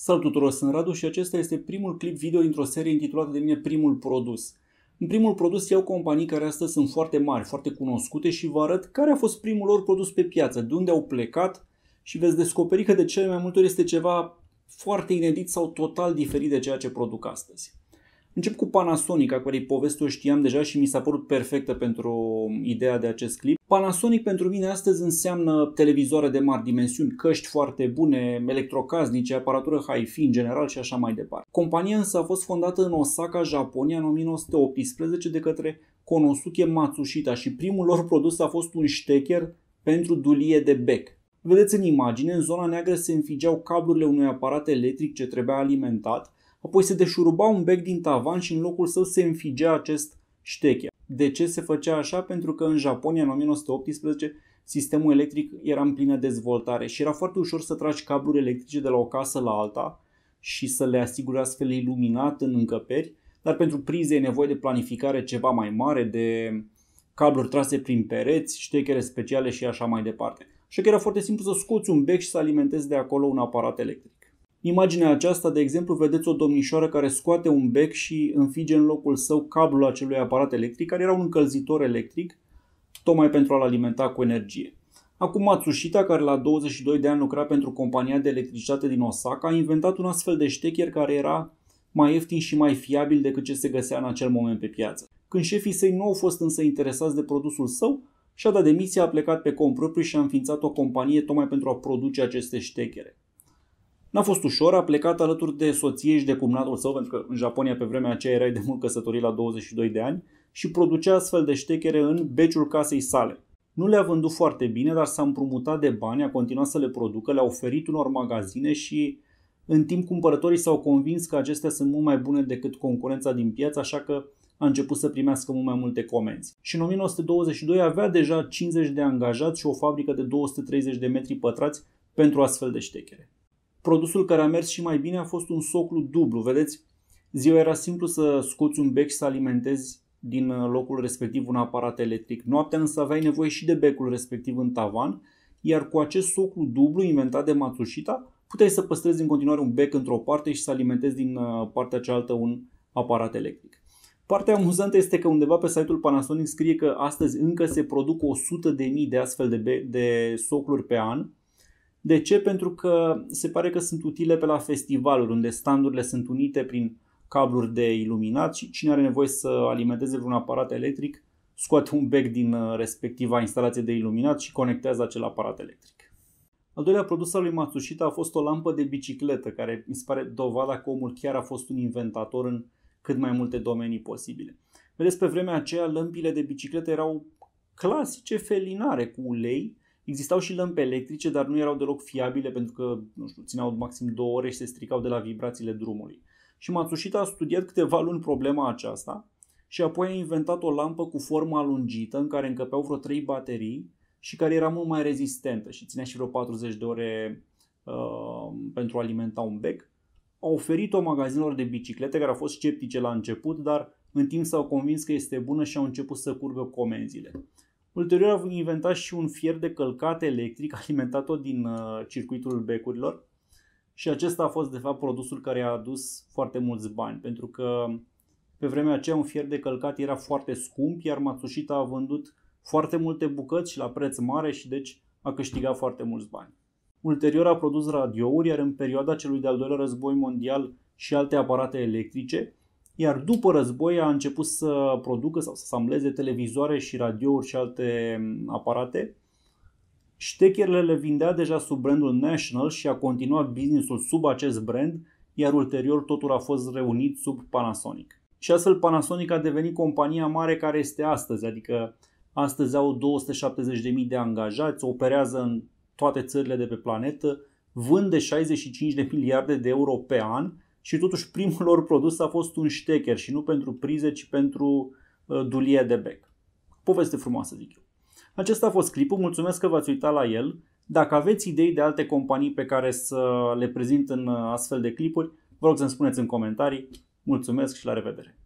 Salut tuturor, sunt Radu și acesta este primul clip video dintr-o serie intitulată de mine Primul Produs. În primul produs iau companii care astăzi sunt foarte mari, foarte cunoscute și vă arăt care a fost primul lor produs pe piață, de unde au plecat și veți descoperi că de cele mai multe ori este ceva foarte inedit sau total diferit de ceea ce produc astăzi. Încep cu Panasonic, a cărei poveste o știam deja și mi s-a părut perfectă pentru ideea de acest clip. Panasonic pentru mine astăzi înseamnă televizoare de mari dimensiuni, căști foarte bune, electrocaznice, aparatură hi-fi în general și așa mai departe. Compania însă a fost fondată în Osaka, Japonia în 1918 de către Konosuke Matsushita și primul lor produs a fost un ștecher pentru dulie de bec. Vedeți în imagine, în zona neagră se înfigeau cablurile unui aparat electric ce trebuia alimentat, apoi se deșuruba un bec din tavan și în locul său se înfigea acest ștechea. De ce se făcea așa? Pentru că în Japonia, în 1918, sistemul electric era în plină dezvoltare și era foarte ușor să tragi cabluri electrice de la o casă la alta și să le asiguri astfel iluminat în încăperi, dar pentru prize e nevoie de planificare ceva mai mare, de cabluri trase prin pereți, ștechere speciale și așa mai departe. Așa că era foarte simplu să scoți un bec și să alimentezi de acolo un aparat electric. Imaginea aceasta, de exemplu, vedeți o domnișoară care scoate un bec și înfige în locul său cablul acelui aparat electric, care era un încălzitor electric, tocmai pentru a-l alimenta cu energie. Acum Matsushita, care la 22 de ani lucra pentru compania de electricitate din Osaka, a inventat un astfel de ștecher care era mai ieftin și mai fiabil decât ce se găsea în acel moment pe piață. Când șefii săi nu au fost însă interesați de produsul său, și-a dat demisia, a plecat pe cont propriu și a înființat o companie tocmai pentru a produce aceste ștechere. N-a fost ușor, a plecat alături de soție și de cumnatul său, pentru că în Japonia pe vremea aceea erai de mult căsătorit la 22 de ani și producea astfel de ștechere în beciul casei sale. Nu le-a vândut foarte bine, dar s-a împrumutat de bani, a continuat să le producă, le-a oferit unor magazine și în timp cumpărătorii s-au convins că acestea sunt mult mai bune decât concurența din piață, așa că a început să primească mult mai multe comenzi. Și în 1922 avea deja 50 de angajați și o fabrică de 230 de metri pătrați pentru astfel de ștechere produsul care a mers și mai bine a fost un soclu dublu. Vedeți, ziua era simplu să scoți un bec și să alimentezi din uh, locul respectiv un aparat electric. Noaptea însă aveai nevoie și de becul respectiv în tavan, iar cu acest soclu dublu inventat de Matsushita, puteai să păstrezi în continuare un bec într-o parte și să alimentezi din uh, partea cealaltă un aparat electric. Partea amuzantă este că undeva pe site-ul Panasonic scrie că astăzi încă se produc 100.000 de, de astfel de, be- de socluri pe an, de ce? Pentru că se pare că sunt utile pe la festivaluri, unde standurile sunt unite prin cabluri de iluminat și cine are nevoie să alimenteze vreun aparat electric, scoate un bec din uh, respectiva instalație de iluminat și conectează acel aparat electric. Al doilea produs al lui Matsushita a fost o lampă de bicicletă, care mi se pare dovada că omul chiar a fost un inventator în cât mai multe domenii posibile. Vedeți, pe vremea aceea, lămpile de bicicletă erau clasice felinare cu ulei Existau și lămpi electrice, dar nu erau deloc fiabile pentru că, nu știu, țineau maxim două ore și se stricau de la vibrațiile drumului. Și Matsushita a studiat câteva luni problema aceasta și apoi a inventat o lampă cu formă alungită în care încăpeau vreo trei baterii și care era mult mai rezistentă și ținea și vreo 40 de ore uh, pentru a alimenta un bec. A oferit-o magazinelor de biciclete care au fost sceptice la început, dar în timp s-au convins că este bună și au început să curgă comenzile. Ulterior au inventat și un fier de călcat electric alimentat tot din uh, circuitul becurilor și acesta a fost de fapt produsul care a adus foarte mulți bani pentru că pe vremea aceea un fier de călcat era foarte scump iar Matsushita a vândut foarte multe bucăți și la preț mare și deci a câștigat foarte mulți bani. Ulterior a produs radiouri, iar în perioada celui de-al doilea război mondial și alte aparate electrice, iar după război a început să producă sau să asambleze televizoare și radiouri și alte mm, aparate. Ștecherele le vindea deja sub brandul National și a continuat businessul sub acest brand, iar ulterior totul a fost reunit sub Panasonic. Și astfel Panasonic a devenit compania mare care este astăzi, adică astăzi au 270.000 de angajați, operează în toate țările de pe planetă, vând de 65 de miliarde de euro pe an – și totuși primul lor produs a fost un ștecher și nu pentru prize, ci pentru uh, dulie de bec. Poveste frumoasă, zic eu. Acesta a fost clipul, mulțumesc că v-ați uitat la el. Dacă aveți idei de alte companii pe care să le prezint în uh, astfel de clipuri, vă rog să-mi spuneți în comentarii. Mulțumesc și la revedere!